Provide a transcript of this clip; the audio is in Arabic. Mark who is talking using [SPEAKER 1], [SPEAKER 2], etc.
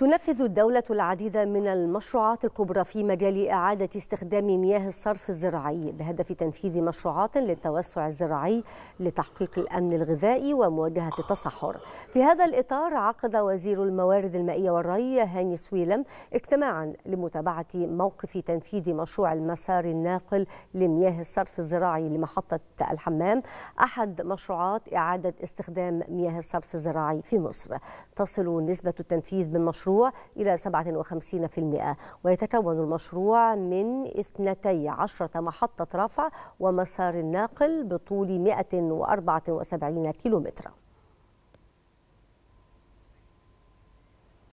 [SPEAKER 1] تنفذ الدولة العديد من المشروعات الكبرى في مجال إعادة استخدام مياه الصرف الزراعي بهدف تنفيذ مشروعات للتوسع الزراعي لتحقيق الأمن الغذائي ومواجهة التصحر في هذا الإطار عقد وزير الموارد المائية والري هاني سويلم اجتماعا لمتابعة موقف تنفيذ مشروع المسار الناقل لمياه الصرف الزراعي لمحطة الحمام أحد مشروعات إعادة استخدام مياه الصرف الزراعي في مصر تصل نسبة التنفيذ بالمشروع المشروع إلى 57% ويتكون المشروع من 12 محطة رفع ومسار ناقل بطول 174 كيلومتراً